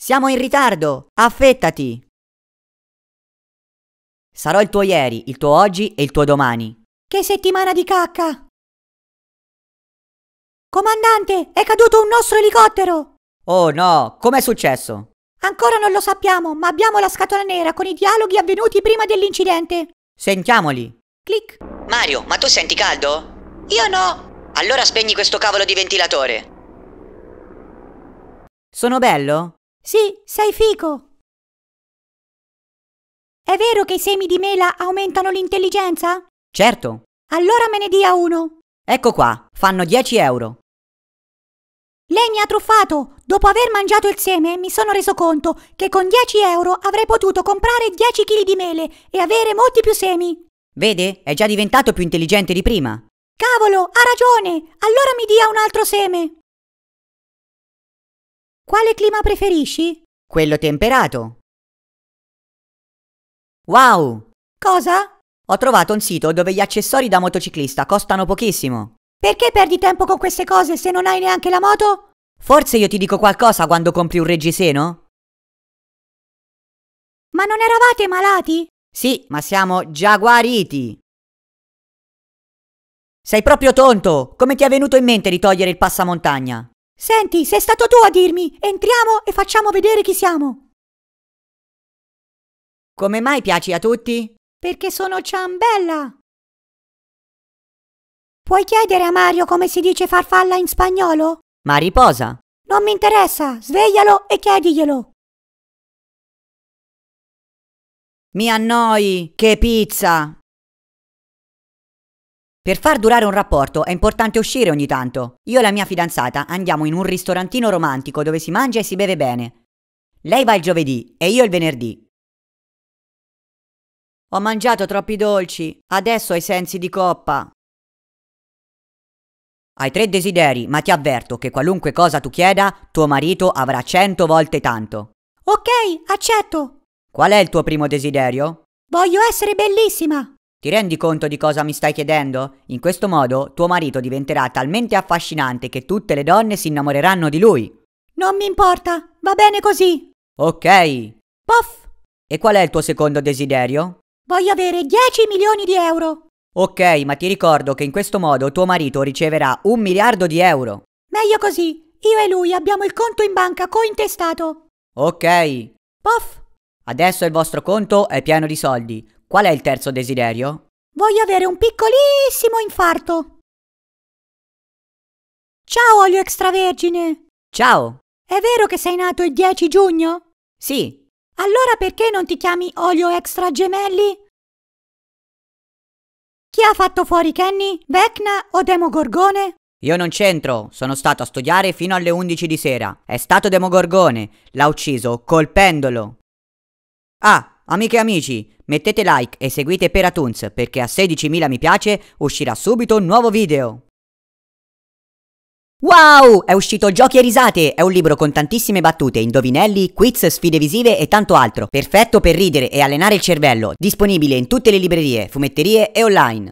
Siamo in ritardo! Affettati! Sarò il tuo ieri, il tuo oggi e il tuo domani. Che settimana di cacca! Comandante, è caduto un nostro elicottero! Oh no, com'è successo? Ancora non lo sappiamo, ma abbiamo la scatola nera con i dialoghi avvenuti prima dell'incidente. Sentiamoli. Clic. Mario, ma tu senti caldo? Io no. Allora spegni questo cavolo di ventilatore. Sono bello? Sì, sei fico. È vero che i semi di mela aumentano l'intelligenza? Certo. Allora me ne dia uno. Ecco qua, fanno 10 euro. Lei mi ha truffato! Dopo aver mangiato il seme mi sono reso conto che con 10 euro avrei potuto comprare 10 kg di mele e avere molti più semi. Vede? È già diventato più intelligente di prima. Cavolo, ha ragione! Allora mi dia un altro seme. Quale clima preferisci? Quello temperato. Wow! Cosa? Ho trovato un sito dove gli accessori da motociclista costano pochissimo. Perché perdi tempo con queste cose se non hai neanche la moto? Forse io ti dico qualcosa quando compri un reggiseno? Ma non eravate malati? Sì, ma siamo già guariti. Sei proprio tonto! Come ti è venuto in mente di togliere il passamontagna? Senti, sei stato tu a dirmi! Entriamo e facciamo vedere chi siamo! Come mai piaci a tutti? Perché sono ciambella! Puoi chiedere a Mario come si dice farfalla in spagnolo? Ma riposa! Non mi interessa, sveglialo e chiediglielo! Mi annoi, che pizza! Per far durare un rapporto è importante uscire ogni tanto. Io e la mia fidanzata andiamo in un ristorantino romantico dove si mangia e si beve bene. Lei va il giovedì e io il venerdì. Ho mangiato troppi dolci, adesso i sensi di coppa. Hai tre desideri, ma ti avverto che qualunque cosa tu chieda, tuo marito avrà cento volte tanto. Ok, accetto. Qual è il tuo primo desiderio? Voglio essere bellissima. Ti rendi conto di cosa mi stai chiedendo? In questo modo tuo marito diventerà talmente affascinante che tutte le donne si innamoreranno di lui. Non mi importa, va bene così. Ok. Puff. E qual è il tuo secondo desiderio? Voglio avere 10 milioni di euro. Ok, ma ti ricordo che in questo modo tuo marito riceverà un miliardo di euro. Meglio così. Io e lui abbiamo il conto in banca cointestato. Ok. Puff. Adesso il vostro conto è pieno di soldi. Qual è il terzo desiderio? Voglio avere un piccolissimo infarto. Ciao olio extravergine. Ciao. È vero che sei nato il 10 giugno? Sì. Allora perché non ti chiami olio extra gemelli? Chi ha fatto fuori Kenny? Vecna o Demogorgone? Io non c'entro, sono stato a studiare fino alle 11 di sera. È stato Demogorgone, l'ha ucciso colpendolo. Ah, Amiche e amici, mettete like e seguite Peratunes perché a 16.000 mi piace uscirà subito un nuovo video. Wow! È uscito Giochi e risate! È un libro con tantissime battute, indovinelli, quiz, sfide visive e tanto altro. Perfetto per ridere e allenare il cervello. Disponibile in tutte le librerie, fumetterie e online.